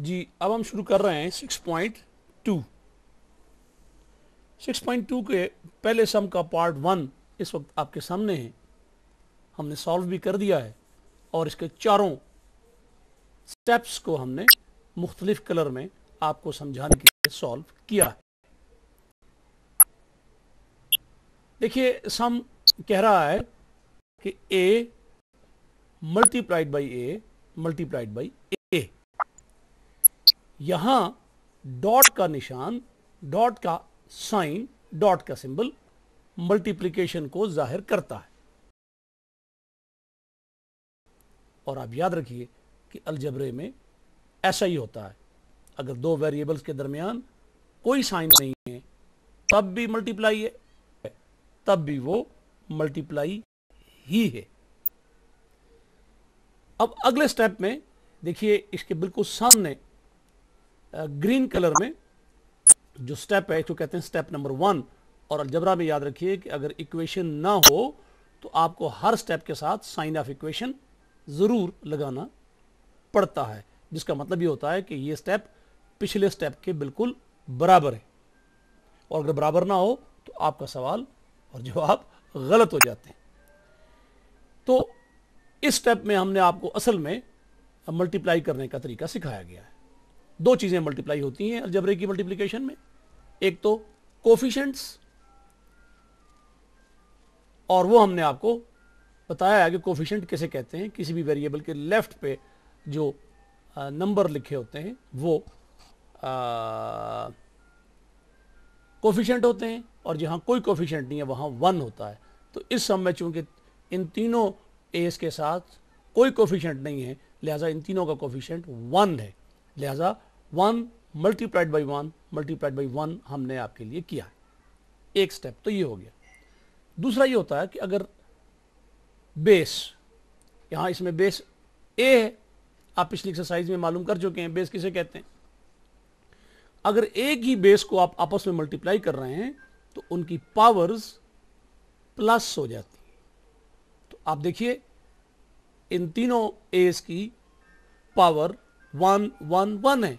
जी अब हम शुरू कर रहे हैं 6.2 6.2 के पहले सम का पार्ट वन इस वक्त आपके सामने है हमने सॉल्व भी कर दिया है और इसके चारों स्टेप्स को हमने मुख्तलिफ कलर में आपको समझाने के लिए सॉल्व किया है देखिए सम कह रहा है कि A multiplied by A multiplied by A यहां डॉट का निशान डॉट का साइन डॉट का सिंबल मल्टीप्लिकेशन को जाहिर करता है और आप याद रखिए कि अलजबरे में ऐसा ही होता है अगर दो वेरिएबल्स के दरमियान कोई साइन नहीं है तब भी मल्टीप्लाई है तब भी वो मल्टीप्लाई ही है अब अगले स्टेप में देखिए इसके बिल्कुल सामने ग्रीन कलर में जो स्टेप है इसको कहते हैं स्टेप नंबर वन और अलजबरा में याद रखिए कि अगर इक्वेशन ना हो तो आपको हर स्टेप के साथ साइन ऑफ इक्वेशन ज़रूर लगाना पड़ता है जिसका मतलब ये होता है कि ये स्टेप पिछले स्टेप के बिल्कुल बराबर है और अगर बराबर ना हो तो आपका सवाल और जवाब गलत हो जाते हैं तो इस स्टेप में हमने आपको असल में मल्टीप्लाई करने का तरीका सिखाया गया है दो चीज़ें मल्टीप्लाई होती हैं अलजबरे की मल्टीप्लीकेशन में एक तो कोफिशेंट्स और वो हमने आपको बताया है कि कोफिशेंट कैसे कहते हैं किसी भी वेरिएबल के लेफ्ट पे जो नंबर लिखे होते हैं वो कोफिशेंट होते हैं और जहाँ कोई कोफिशेंट नहीं है वहाँ वन होता है तो इस समय चूंकि इन तीनों एस के साथ कोई कोफिशेंट नहीं है लिहाजा इन तीनों का कोफिशेंट वन है लिहाजा one multiplied by one multiplied by one हमने आपके लिए किया है एक स्टेप तो ये हो गया दूसरा ये होता है कि अगर बेस यहां इसमें बेस ए है आप पिछली एक्सरसाइज में मालूम कर चुके हैं बेस किसे कहते हैं अगर एक ही बेस को आप आपस में मल्टीप्लाई कर रहे हैं तो उनकी पावर्स प्लस हो जाती है तो आप देखिए इन तीनों एस की पावर वन वन वन है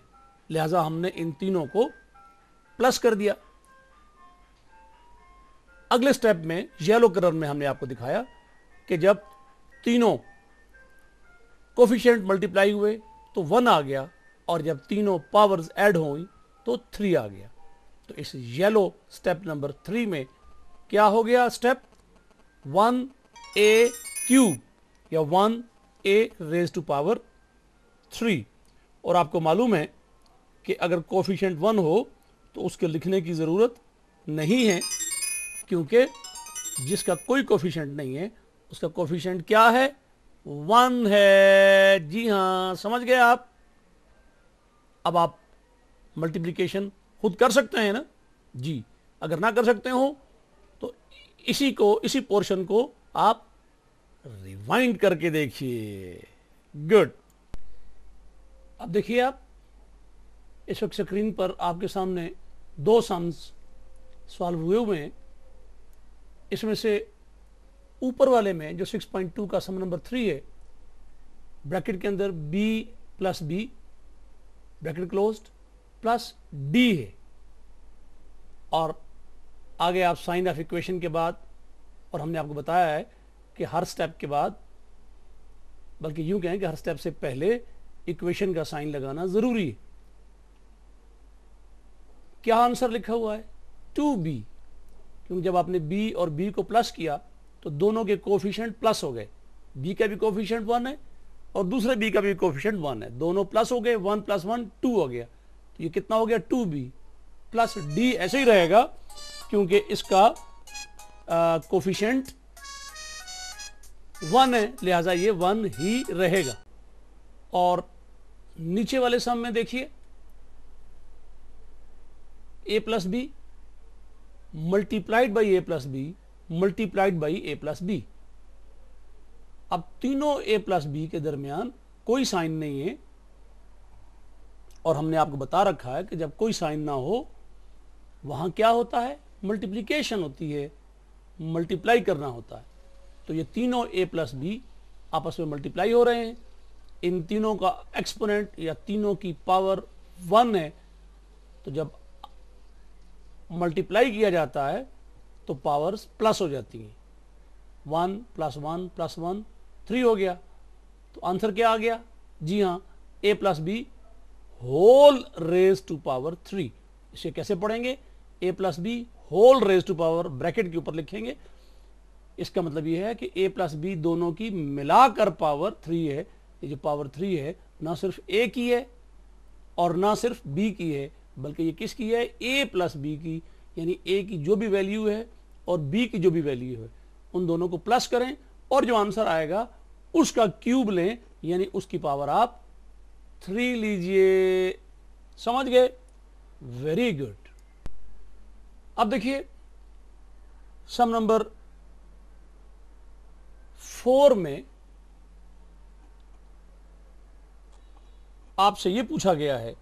लिहाजा हमने इन तीनों को प्लस कर दिया अगले स्टेप में येलो कलर में हमने आपको दिखाया कि जब तीनों कोफिशेंट मल्टीप्लाई हुए तो वन आ गया और जब तीनों पावर्स ऐड हुई तो थ्री आ गया तो इस येलो स्टेप नंबर थ्री में क्या हो गया स्टेप वन ए क्यूब या one A raise to power three और आपको मालूम है कि अगर कोफिशेंट वन हो तो उसके लिखने की ज़रूरत नहीं है क्योंकि जिसका कोई कोफिशेंट नहीं है उसका कोफिशेंट क्या है वन है जी हाँ समझ गए आप अब आप मल्टीप्लिकेशन खुद कर सकते हैं ना जी अगर ना कर सकते हो तो इसी को इसी पोर्शन को आप रिवाइंड करके देखिए गुड अब देखिए आप इस वक्त स्क्रीन पर आपके सामने दो सम्स सॉल्व हुए हुए हैं इसमें से ऊपर वाले में जो 6.2 का सम नंबर थ्री है ब्रैकेट के अंदर b plus B bracket close plus D है और आगे आप साइन ऑफ इक्वेशन के बाद और हमने आपको बताया है कि हर स्टेप के बाद बल्कि यूं कहें कि हर स्टेप से पहले इक्वेशन का साइन लगाना ज़रूरी है क्या आंसर लिखा हुआ है टू बी क्योंकि जब आपने बी और बी को प्लस किया तो दोनों के कोफिशेंट प्लस हो गए बी का भी कोफिशेंट वन है और दूसरे बी का भी कोफिशेंट वन है दोनों प्लस हो गए वन प्लस वन टू हो गया तो ये कितना हो गया टू बी प्लस डी ऐसे ही रहेगा क्योंकि इसका कोफिशेंट वन है लिहाजा ये वन ही रहेगा और नीचे वाले सम में देखिए A plus B multiplied by A plus B multiplied by A plus B अब तीनों ए प्लस बी के दरमियान कोई साइन नहीं है और हमने आपको बता रखा है कि जब कोई साइन ना हो वहां क्या होता है मल्टीप्लीकेशन होती है मल्टीप्लाई करना होता है तो ये तीनों ए प्लस बी आपस में मल्टीप्लाई हो रहे हैं इन तीनों का एक्सपोनेंट या तीनों की पावर वन है तो जब मल्टीप्लाई किया जाता है तो पावर्स प्लस हो जाती हैं one plus one plus one three हो गया तो आंसर क्या आ गया जी हाँ A plus B whole raise to power three इसे कैसे पढ़ेंगे A plus B whole raise to power bracket के ऊपर लिखेंगे इसका मतलब यह है कि ए प्लस बी दोनों की मिलाकर पावर थ्री है ये जो पावर थ्री है ना सिर्फ ए की है और ना सिर्फ बी की है बल्कि ये किसकी है ए प्लस बी की यानी ए की जो भी वैल्यू है और बी की जो भी वैल्यू है उन दोनों को प्लस करें और जो आंसर आएगा उसका क्यूब लें यानी उसकी पावर आप थ्री लीजिए समझ गए वेरी गुड अब देखिए सम नंबर फोर में आपसे यह पूछा गया है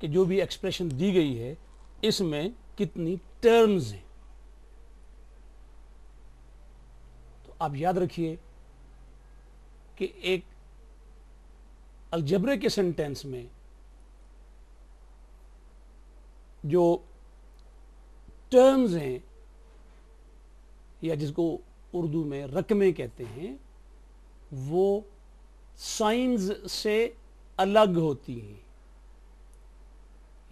कि जो भी एक्सप्रेशन दी गई है इसमें कितनी टर्म्स हैं तो आप याद रखिए कि एक अलजबरे के सेंटेंस में जो टर्म्स हैं या जिसको उर्दू में रकमें कहते हैं वो साइंस से अलग होती हैं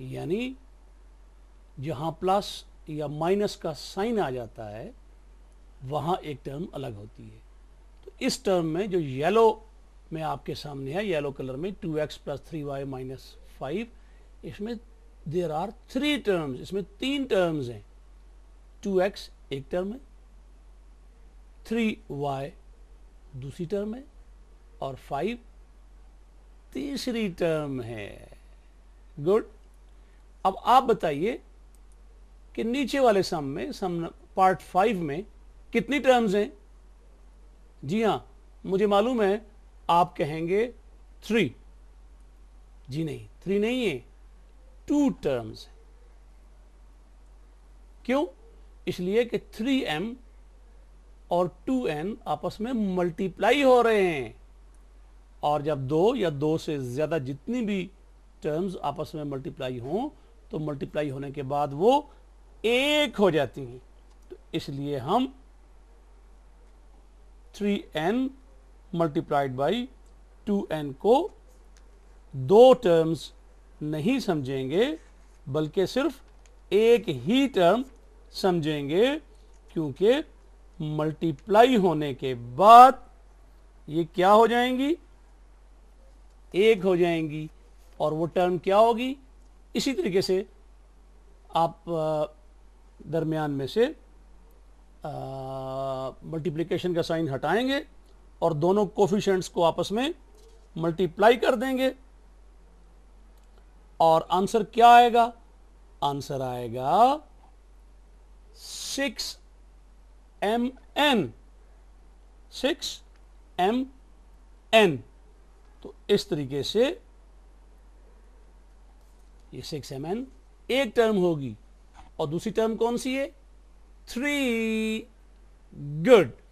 यानी जहाँ प्लस या माइनस का साइन आ जाता है वहाँ एक टर्म अलग होती है तो इस टर्म में जो येलो में आपके सामने है येलो कलर में two X plus three Y minus five इसमें देर आर थ्री टर्म्स इसमें तीन टर्म्स हैं टू एक्स एक टर्म है थ्री वाई दूसरी टर्म है और फाइव तीसरी टर्म है गुड अब आप बताइए कि नीचे वाले सम में सम पार्ट फाइव में कितनी टर्म्स हैं जी हां मुझे मालूम है आप कहेंगे थ्री जी नहीं थ्री नहीं है टू टर्म्स है क्यों इसलिए कि थ्री एम और टू एन आपस में मल्टीप्लाई हो रहे हैं और जब दो या दो से ज़्यादा जितनी भी टर्म्स आपस में मल्टीप्लाई हों तो मल्टीप्लाई होने के बाद वो एक हो जाती हैं तो इसलिए हम three N multiplied by two N को दो टर्म्स नहीं समझेंगे बल्कि सिर्फ एक ही टर्म समझेंगे क्योंकि मल्टीप्लाई होने के बाद ये क्या हो जाएंगी एक हो जाएंगी और वो टर्म क्या होगी इसी तरीके से आप दरमियान में से मल्टीप्लिकेशन का साइन हटाएंगे और दोनों कोफिशेंट्स को आपस में मल्टीप्लाई कर देंगे और आंसर क्या आएगा आंसर आएगा six M N six M N तो इस तरीके से ये सिक्स एम एन एक टर्म होगी और दूसरी टर्म कौन सी है थ्री गुड